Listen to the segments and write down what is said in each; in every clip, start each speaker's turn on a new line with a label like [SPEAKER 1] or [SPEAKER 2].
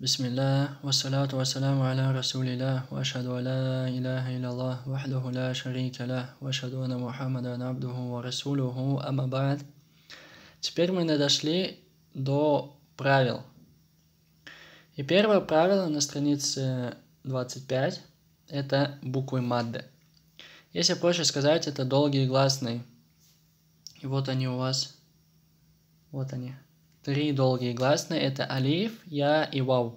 [SPEAKER 1] بسم الله والصلاة والسلام على رسول الله وأشهد أن لا إله إلا الله وحده لا شريك له وأشهد أن محمدا عبده ورسوله أما بعد Теперь мы дошли до правил. И первое правило на странице 25 – это буквы мадды. Если проще сказать, это долгие гласные. И вот они у вас. Вот они. Три долгие гласные – это алиф, я и вау.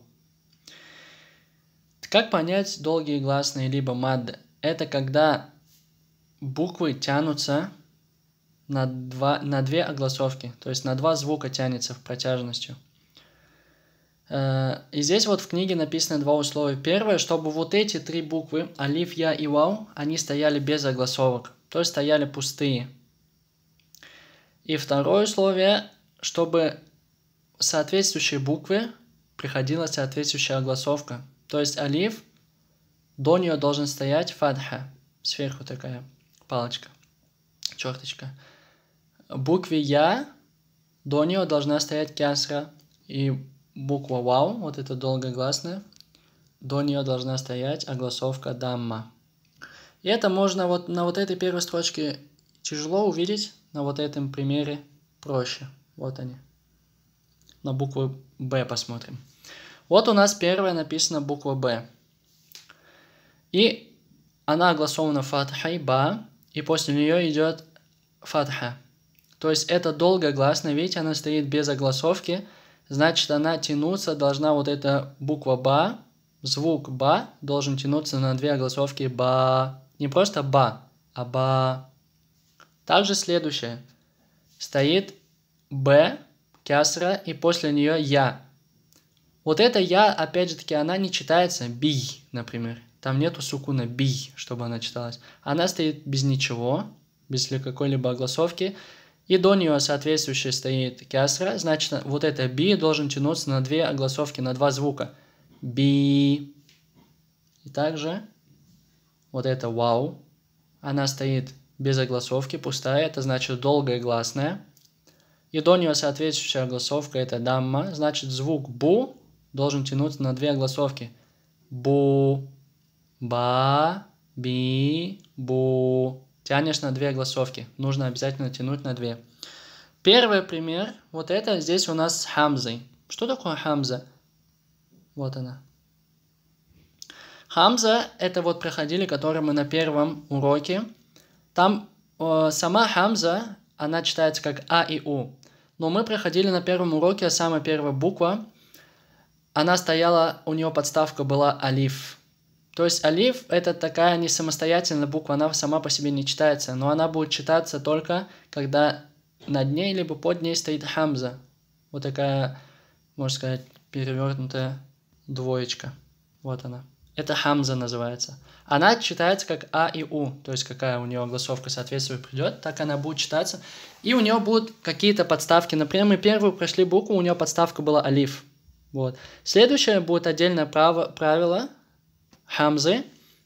[SPEAKER 1] Как понять долгие гласные либо мад? Это когда буквы тянутся на, два, на две огласовки, то есть на два звука тянется в протяжностью. Э, и здесь вот в книге написано два условия. Первое, чтобы вот эти три буквы, алиф, я и вау, они стояли без огласовок, то есть стояли пустые. И второе условие, чтобы соответствующей букве приходила соответствующая огласовка. То есть алиф, до нее должен стоять фадха сверху такая палочка, черточка. Букве я, до нее должна стоять кясра, и буква вау, вот это долгогласная, до нее должна стоять огласовка дамма. И это можно вот на вот этой первой строчке тяжело увидеть, на вот этом примере проще. Вот они на букву Б посмотрим. Вот у нас первая написана буква Б. И она огласована фатхой ба, и после нее идет фатха. То есть это долго гласная, видите, она стоит без огласовки, значит она тянуться должна вот эта буква ба, звук ба должен тянуться на две огласовки ба. Не просто ба, а ба. Также следующее. Стоит б, кясра, и после нее я. Вот это я, опять же таки, она не читается бий, например. Там нету сукуна бий, чтобы она читалась. Она стоит без ничего, без какой-либо огласовки. И до нее соответствующая стоит кясра. Значит, вот это би должен тянуться на две огласовки, на два звука. Би. И также вот это вау. Она стоит без огласовки, пустая. Это значит долгая гласная. И до нее соответствующая огласовка это дамма, значит звук бу должен тянуться на две огласовки. Бу, ба, би, бу. Тянешь на две огласовки. Нужно обязательно тянуть на две. Первый пример, вот это здесь у нас с хамзой. Что такое хамза? Вот она. Хамза – это вот проходили, который мы на первом уроке. Там э, сама хамза, она читается как А и У. Но мы проходили на первом уроке, а самая первая буква, она стояла, у нее подставка была алиф. То есть алиф это такая не самостоятельная буква, она сама по себе не читается, но она будет читаться только, когда над ней либо под ней стоит хамза. Вот такая, можно сказать, перевернутая двоечка. Вот она. Это хамза называется. Она читается как А и У, то есть какая у нее огласовка соответствует придет, так она будет читаться. И у нее будут какие-то подставки. Например, мы первую прошли букву, у нее подставка была Алиф. Вот. Следующее будет отдельное право, правило хамзы,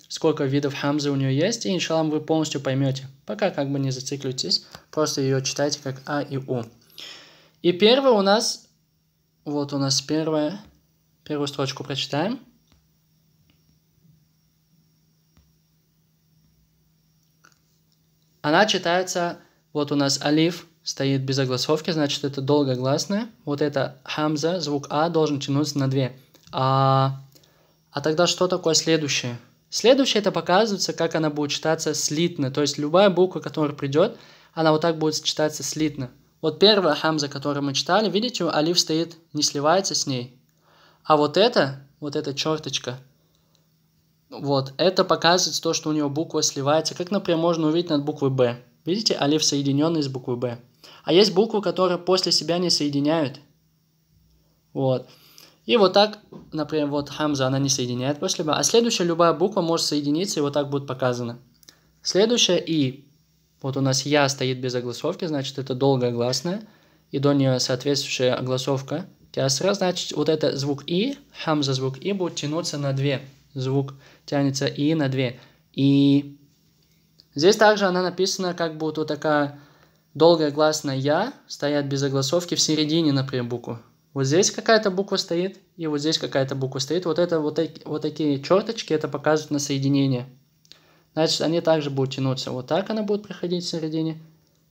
[SPEAKER 1] сколько видов хамзы у нее есть, и иншалам вы полностью поймете. Пока как бы не зацикливайтесь, просто ее читайте как А и У. И первое у нас, вот у нас первое, первую строчку прочитаем – Она читается, вот у нас алиф стоит без огласовки, значит это долгогласное. Вот это хамза, звук а должен тянуться на две. А, а тогда что такое следующее? Следующее это показывается, как она будет читаться слитно. То есть любая буква, которая придет, она вот так будет читаться слитно. Вот первая хамза, которую мы читали, видите, алиф стоит, не сливается с ней. А вот это, вот эта черточка – вот, это показывает то, что у него буква сливается, как, например, можно увидеть над буквой «Б». Видите, алиф соединенный с буквой «Б». А есть буквы, которые после себя не соединяют. Вот. И вот так, например, вот хамза, она не соединяет после «б». А следующая любая буква может соединиться, и вот так будет показано. Следующая «и». Вот у нас «я» стоит без огласовки, значит, это долгая гласная. И до нее соответствующая огласовка. Кясра, значит, вот это звук «и», хамза звук «и» будет тянуться на две звук тянется и на две. И здесь также она написана как будто такая долгая гласная «я» стоят без огласовки в середине, например, буквы. Вот здесь какая-то буква стоит, и вот здесь какая-то буква стоит. Вот это вот, таки, вот такие черточки, это показывают на соединение. Значит, они также будут тянуться. Вот так она будет проходить в середине.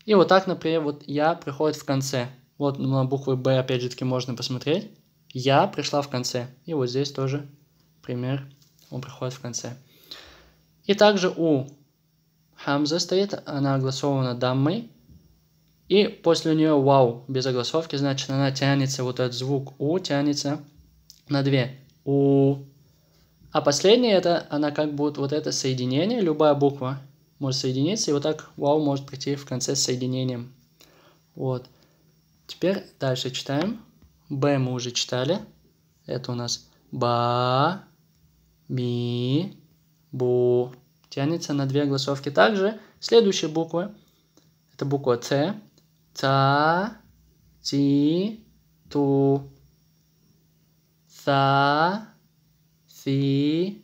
[SPEAKER 1] И вот так, например, вот «я» приходит в конце. Вот на буквы «б» опять же таки можно посмотреть. «Я» пришла в конце. И вот здесь тоже пример он приходит в конце. И также у хамзы стоит, она огласована даммой, и после нее вау без огласовки, значит она тянется, вот этот звук у тянется на две у. А последнее это она как будет вот это соединение, любая буква может соединиться, и вот так вау может прийти в конце с соединением. Вот. Теперь дальше читаем. Б мы уже читали. Это у нас ба ми, бу. Тянется на две гласовки Также следующие буквы. Это буква Ц. Ца, Ти, Ту. Са, Си,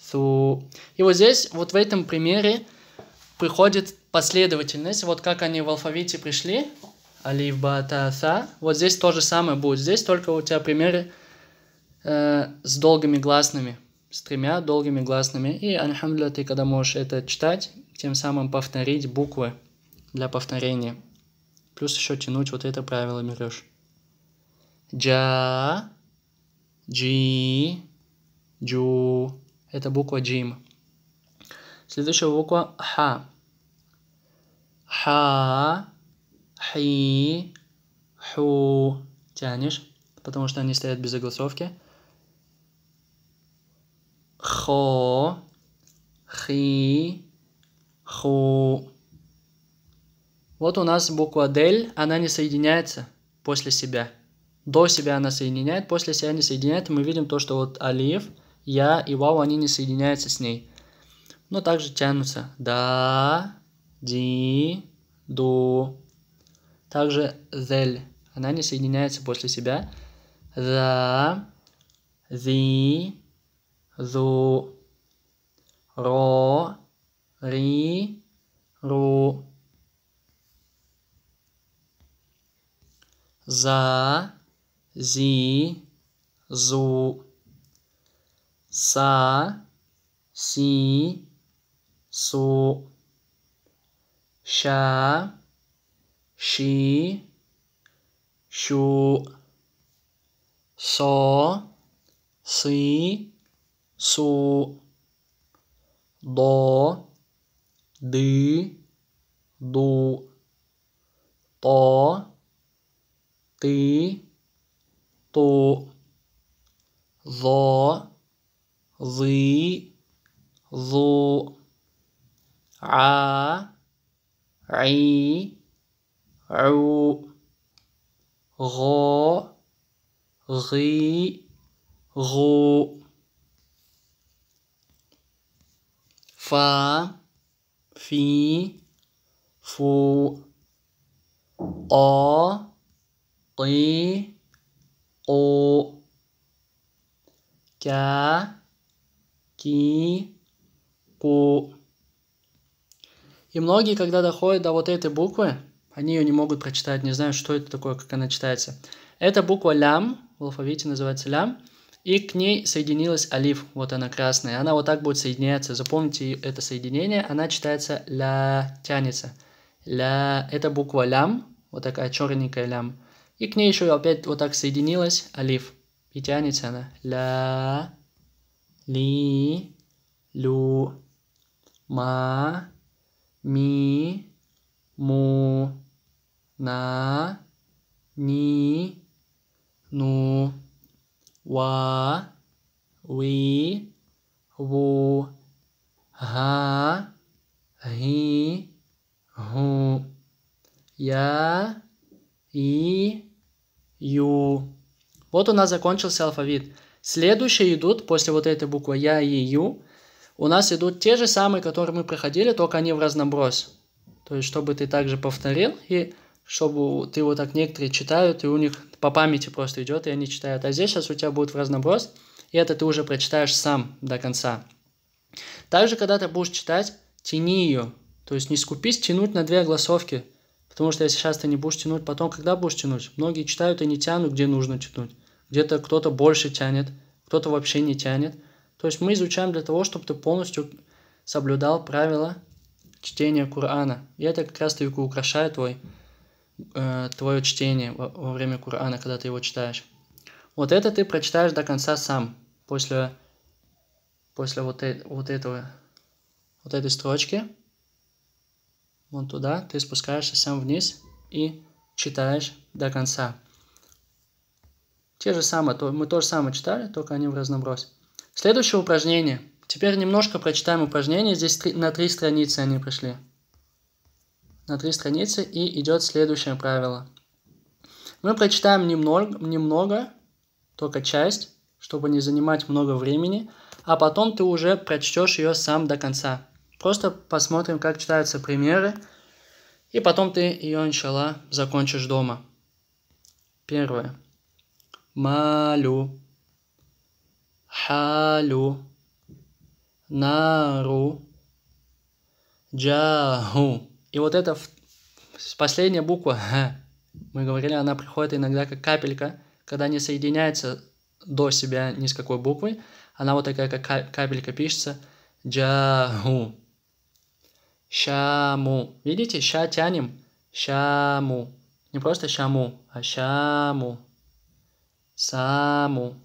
[SPEAKER 1] Су. И вот здесь, вот в этом примере, приходит последовательность. Вот как они в алфавите пришли. Алиф, Ба, Та, Са. Вот здесь то же самое будет. Здесь только у тебя примеры э, с долгими гласными с тремя долгими гласными. И альхамдуля ты когда можешь это читать, тем самым повторить буквы для повторения. Плюс еще тянуть вот это правило берешь. Джа, джи, джу. Это буква джим. Следующая буква ха. Ха, хи, ху. Тянешь, потому что они стоят без огласовки хо, хи, ху. Вот у нас буква дель, она не соединяется после себя. До себя она соединяет, после себя не соединяет. мы видим то, что вот алиф, я и вау, они не соединяются с ней. Но также тянутся. Да, ди, ду. Также зель. Она не соединяется после себя. За, зи, zo, ro, ri, ru, za, zi, zu, sa, si, su, sha, shi, shu, so, si, صو ض ضي ضو ط طي طو ظ ظي ظو ع عي عو غ غي غو фа, фи, фу, о, И, о, кя, ки, ку. И многие, когда доходят до вот этой буквы, они ее не могут прочитать, не знают, что это такое, как она читается. Это буква лям, в алфавите называется лям. И к ней соединилась олив, вот она красная. Она вот так будет соединяться. Запомните это соединение, она читается ля, тянется. Ля, это буква лям, вот такая черненькая лям. И к ней еще опять вот так соединилась олив. И тянется она. Ля, ли, лю, ма, ми, му, на, ни, ну ва, ви, ву, га, ги, гу, я, и, ю. Вот у нас закончился алфавит. Следующие идут, после вот этой буквы Я и Ю, у нас идут те же самые, которые мы проходили, только они в разноброс. То есть, чтобы ты также повторил и чтобы ты вот так некоторые читают, и у них по памяти просто идет, и они читают. А здесь сейчас у тебя будет в разноброс, и это ты уже прочитаешь сам до конца. Также, когда ты будешь читать, тяни ее. То есть не скупись тянуть на две огласовки, потому что если сейчас ты не будешь тянуть, потом когда будешь тянуть? Многие читают и не тянут, где нужно тянуть. Где-то кто-то больше тянет, кто-то вообще не тянет. То есть мы изучаем для того, чтобы ты полностью соблюдал правила чтения Корана. И это как раз-таки украшает твой э, твое чтение во, во время Корана, когда ты его читаешь. Вот это ты прочитаешь до конца сам, после, после вот, э, вот этого, вот этой строчки. Вон туда ты спускаешься сам вниз и читаешь до конца. Те же самые, то, мы то же самое читали, только они в разноброс. Следующее упражнение. Теперь немножко прочитаем упражнение. Здесь три, на три страницы они пришли на три страницы и идет следующее правило. Мы прочитаем немного, немного, только часть, чтобы не занимать много времени, а потом ты уже прочтешь ее сам до конца. Просто посмотрим, как читаются примеры, и потом ты ее, начала закончишь дома. Первое. Малю. Халю. Нару. Джаху. И вот эта последняя буква, мы говорили, она приходит иногда как капелька, когда не соединяется до себя ни с какой буквой, она вот такая как капелька пишется джаху. Шаму. Видите, ща тянем. Шаму. Не просто шаму, а шаму. Саму.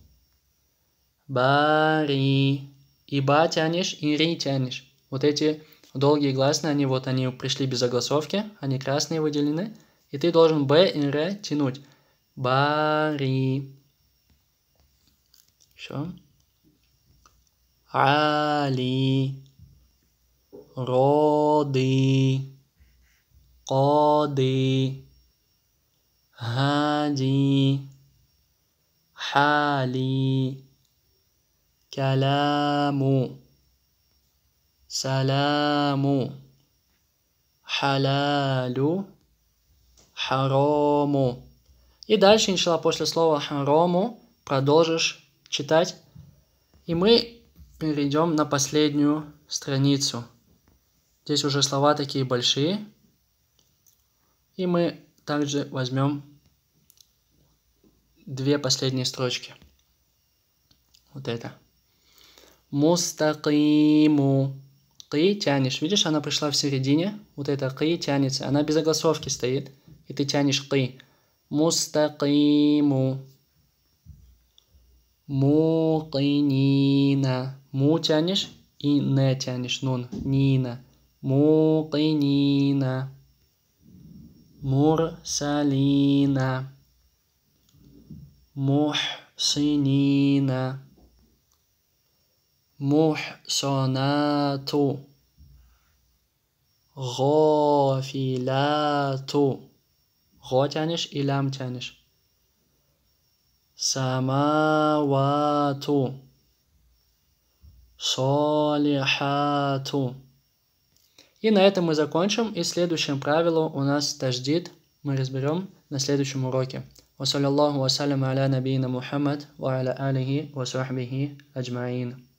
[SPEAKER 1] Бари. И ба тянешь, и ри тянешь. Вот эти Долгие гласные, они вот, они пришли без огласовки, они красные выделены. И ты должен Б и Р тянуть. Бари. Еще. Али. Роды. Коды. Гади. Хали. Каламу سلام حلال харому. И дальше, иншалла, после слова харому продолжишь читать. И мы перейдем на последнюю страницу. Здесь уже слова такие большие. И мы также возьмем две последние строчки. Вот это. Мустакиму. Кы тянешь. Видишь, она пришла в середине. Вот это кы тянется. Она без огласовки стоит. И ты тянешь кы. Мустакиму. Мукинина. Му тянешь и не тянешь. Нун. Нина. Мукинина. Мурсалина. Мухсинина. محصنات غافلات غا تانش إلام تانش سماوات صالحات И на этом мы закончим. И следующим правило у нас таждид. Мы разберем на следующем уроке. وصلى الله وسلم على نبينا محمد وعلى آله وصحبه أجمعين